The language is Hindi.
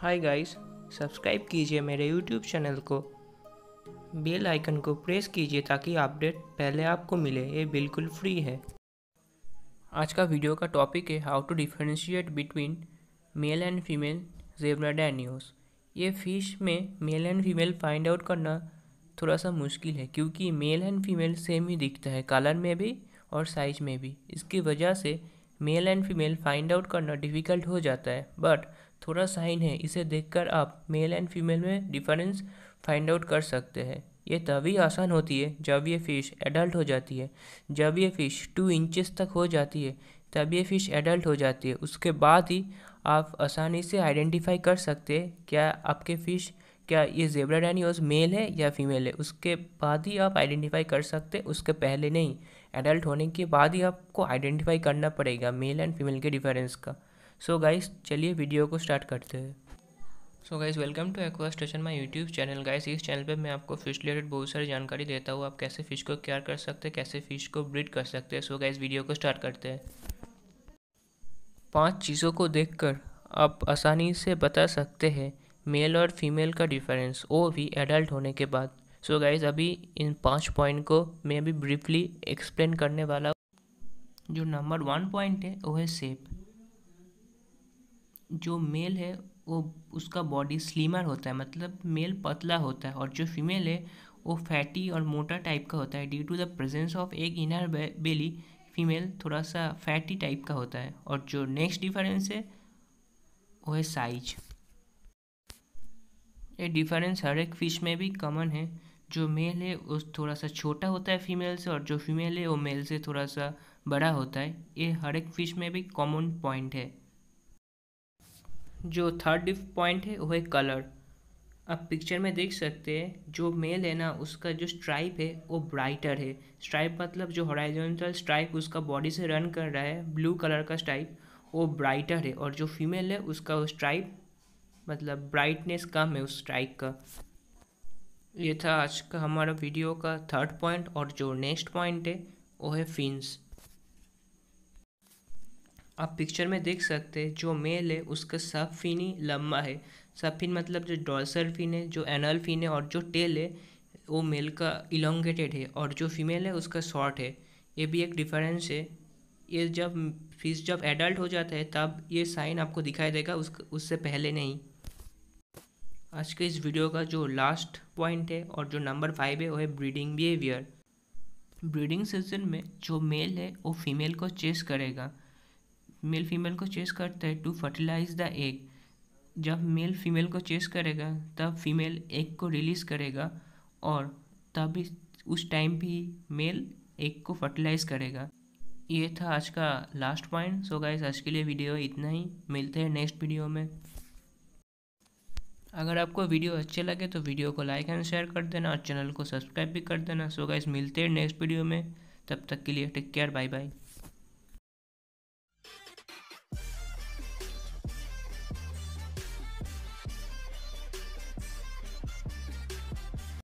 हाय गाइस सब्सक्राइब कीजिए मेरे यूट्यूब चैनल को बेल आइकन को प्रेस कीजिए ताकि अपडेट पहले आपको मिले ये बिल्कुल फ्री है आज का वीडियो का टॉपिक है how to differentiate between male and female zebra danios ये फिश में male and female find out करना थोड़ा सा मुश्किल है क्योंकि मेल एंड फीमेल सेम ही दिखता है कलर में भी और साइज में भी इसकी वजह से male and female find out करना डिफ़िकल्ट हो जाता है बट थोड़ा साइन है इसे देखकर आप मेल एंड फीमेल में डिफरेंस फाइंड आउट कर सकते हैं ये तभी आसान होती है जब ये फ़िश एडल्ट हो जाती है जब ये फ़िश टू इंचेस तक हो जाती है तब ये फ़िश एडल्ट हो जाती है उसके बाद ही आप आसानी से आइडेंटिफाई कर सकते हैं क्या आपके फ़िश क्या ये जेबरा डाइनियोस मेल है या फीमेल है उसके बाद ही आप आइडेंटिफाई कर सकते उसके पहले नहीं एडल्ट होने के बाद ही आपको आइडेंटिफाई करना पड़ेगा मेल एंड फीमेल के डिफरेंस का सो गाइस चलिए वीडियो को स्टार्ट करते हैं so guys welcome to aqua station my YouTube channel guys इस चैनल पे मैं आपको फिश रिलेटेड बहुत सारी जानकारी देता हूँ आप कैसे फ़िश को क्यार कर सकते हैं कैसे फ़िश को ब्रीड कर सकते हैं सो गाइस वीडियो को स्टार्ट करते हैं पांच चीज़ों को देखकर आप आसानी से बता सकते हैं मेल और फीमेल का डिफरेंस वो भी एडल्ट होने के बाद सो so गाइज़ अभी इन पाँच पॉइंट को मैं अभी ब्रीफली एक्सप्लेन करने वाला जो नंबर वन पॉइंट है वो है सेप जो मेल है वो उसका बॉडी स्लिमर होता है मतलब मेल पतला होता है और जो फीमेल है वो फैटी और मोटा टाइप का होता है due to the presence of एक इनर बेली फीमेल थोड़ा सा फैटी टाइप का होता है और जो नेक्स्ट डिफरेंस है वो है साइज ये डिफरेंस हर एक फिश में भी कॉमन है जो मेल है वो थोड़ा सा छोटा होता है फीमेल से और जो फीमेल है वो मेल से थोड़ा सा बड़ा होता है ये हर एक फिश में भी कॉमन पॉइंट है जो थर्ड पॉइंट है वो है कलर आप पिक्चर में देख सकते हैं जो मेल है ना उसका जो स्ट्राइप है वो ब्राइटर है स्ट्राइप मतलब जो हॉराइजोनटल स्ट्राइप उसका बॉडी से रन कर रहा है ब्लू कलर का स्ट्राइप वो ब्राइटर है और जो फीमेल है उसका वो स्ट्राइप मतलब ब्राइटनेस कम है उस स्ट्राइक का ये था आज का हमारा वीडियो का थर्ड पॉइंट और जो नेक्स्ट पॉइंट है वो है फिन्स आप पिक्चर में देख सकते हैं जो मेल है उसका सब फिन ही लम्बा है सब फिन मतलब जो डॉर्सल फिन है जो एनल फिन है और जो टेल है वो मेल का इलोंगेटेड है और जो फीमेल है उसका शॉर्ट है ये भी एक डिफरेंस है ये जब फिश जब एडल्ट हो जाता है तब ये साइन आपको दिखाई देगा उस उससे पहले नहीं आज के इस वीडियो का जो लास्ट पॉइंट है और जो नंबर फाइव है वो है ब्रीडिंग बिहेवियर ब्रीडिंग सीजन में जो मेल है वो फीमेल को चेस करेगा मेल फीमेल को चेस करता है टू फर्टिलाइज द एग जब मेल फीमेल को चेस करेगा तब फीमेल एग को रिलीज़ करेगा और तब उस टाइम भी मेल एग को फर्टिलाइज करेगा ये था आज का लास्ट पॉइंट सो गाइस आज के लिए वीडियो इतना ही मिलते हैं नेक्स्ट वीडियो में अगर आपको वीडियो अच्छे लगे तो वीडियो को लाइक एंड शेयर कर देना और चैनल को सब्सक्राइब भी कर देना सो गाइस मिलते हैं नेक्स्ट वीडियो में तब तक के लिए टेक केयर बाय बाय